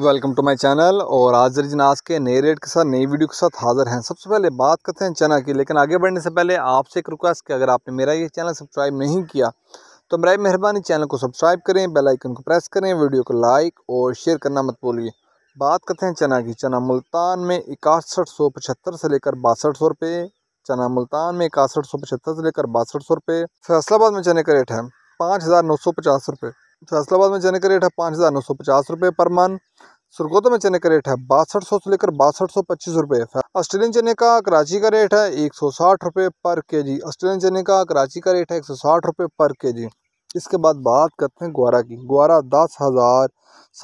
welcome to my channel और आज जनाज के नए रेट के साथ नई वीडियो के साथ हाजिर हैं सबसे पहले बात करते हैं चना की लेकिन आगे बढ़ने से पहले आपसे एक रिक्वेस्ट कि अगर आपने मेरा ये चैनल सब्सक्राइब नहीं किया तो मेरा मेहरबानी चैनल को सब्सक्राइब करें बेल आइकन को प्रेस करें वीडियो को लाइक और शेयर करना मत भूलिए बात करते हैं चना की चना मुल्तान में इकासठ सौ पचहत्तर से लेकर बासठ सौ रुपये चना मुल्तान में इकासठ सौ पचहत्तर से लेकर बासठ सौ रुपये फैसलाबाद में चने का रेट है पाँच हज़ार नौ सौ पचास रुपये फैसलाबाद में चने का रेट है पाँच हज़ार नौ सौ पचास रुपये पर मन सरगोदा में चने का रेट है बासठ सौ से लेकर बासठ सौ पच्चीस रुपये ऑस्ट्रेलियन चने का कराची का रेट है एक सौ साठ रुपये पर के जी ऑस्ट्रेलियन चने का कराची का रेट है एक सौ साठ रुपये पर के जी इसके बाद बात करते हैं ग्वारा की ग्वारा दस हज़ार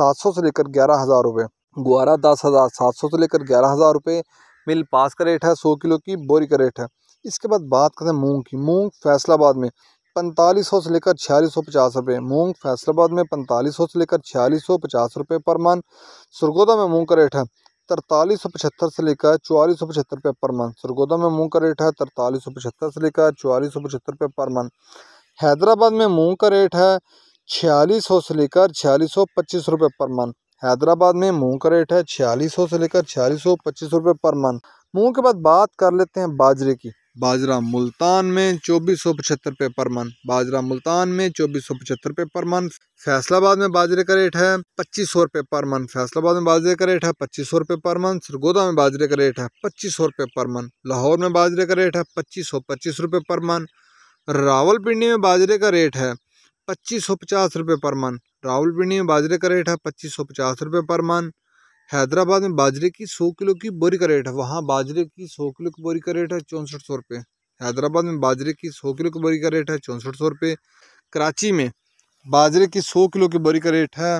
सात सौ से लेकर ग्यारह हज़ार रुपये ग्वारा दस हज़ार सात सौ से लेकर ग्यारह हज़ार रुपये मिल पास का रेट है सौ किलो की बोरी का रेट है इसके बाद बात करते हैं मूंग की मूंग फैसलाबाद में पैंतालीस सौ से लेकर छियालीस सौ पचास रुपये मूँग फैसलाबाद में पैंतालीस सौ से लेकर छियालीस सौ पचास रुपये पर मन सरगोदा में मूँग का रेट है तरतालीस सौ पचहत्तर से लेकर चौवालीस सौ पचहत्तर रुपये पर मन सरगोदा में मूँग का रेट है तरतालीस सौ पचहत्तर से लेकर चौवालीस सौ पचहत्तर रुपये पर मन हैदराबाद में मूँग का रेट है छियालीस सौ से लेकर छियालीस सौ पच्चीस रुपये पर मन हैदराबाद में मूँग का रेट है छियालीस सौ से लेकर छियालीस सौ पच्चीस रुपये पर मन मूँग के बाद बात कर लेते हैं बाजरे की बाजरा मुल्तान में चौबीस सौ पचहत्तर रुपये पर मन बाजरा मुल्तान में चौबीस सौ पचहत्तर रुपये पर मन फैसलाबाद में बाजरे का रेट है पच्चीस सौ रुपये पर मन फैसलाबाद में बाजरे का रेट है पच्चीस सौ रुपये पर मन सरगोदा में बाजरे का रेट है पच्चीस सौ रुपये पर मन लाहौर में बाजरे का रेट है पच्चीस सौ पच्चीस रुपये पर मन रावलपिंडी में बाजरे का रेट है पच्चीस सौ पचास रुपये पर मन रावलपिंडी में बाजरे का रेट है पच्चीस सौ पचास रुपये पर मन हैदराबाद में बाजरे की सौ किलो की बोरी का रेट है वहाँ बाजरे की सौ किलो की बोरी का रेट है चौंसठ सौ रुपये हैदराबाद में बाजरे की सौ किलो की बोरी का रेट है चौंसठ सौ रुपये कराची में बाजरे की सौ किलो की बोरी का रेट है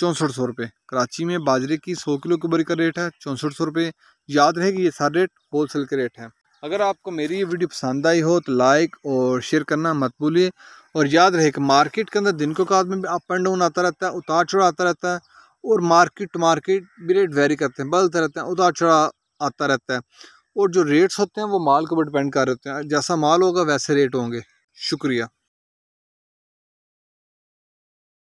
चौंसठ सौ रुपये कराची में बाजरे की सौ किलो की बोरी का रेट है चौंसठ सौ रुपये याद रहे कि ये सारे रेट होलसेल के रेट हैं अगर आपको मेरी ये वीडियो पसंद आई हो तो लाइक और शेयर करना मत भूलिए और याद रहे कि मार्केट के अंदर दिन को में भी अप एंड डाउन आता रहता है उतार चढ़ाव आता रहता है और मार्केट टू मार्केट भी रेट वेरी करते हैं बदलते रहते हैं उतार चढ़ा आता रहता है और जो रेट्स होते हैं वो माल के ऊपर डिपेंड कर रहते हैं जैसा माल होगा वैसे रेट होंगे शुक्रिया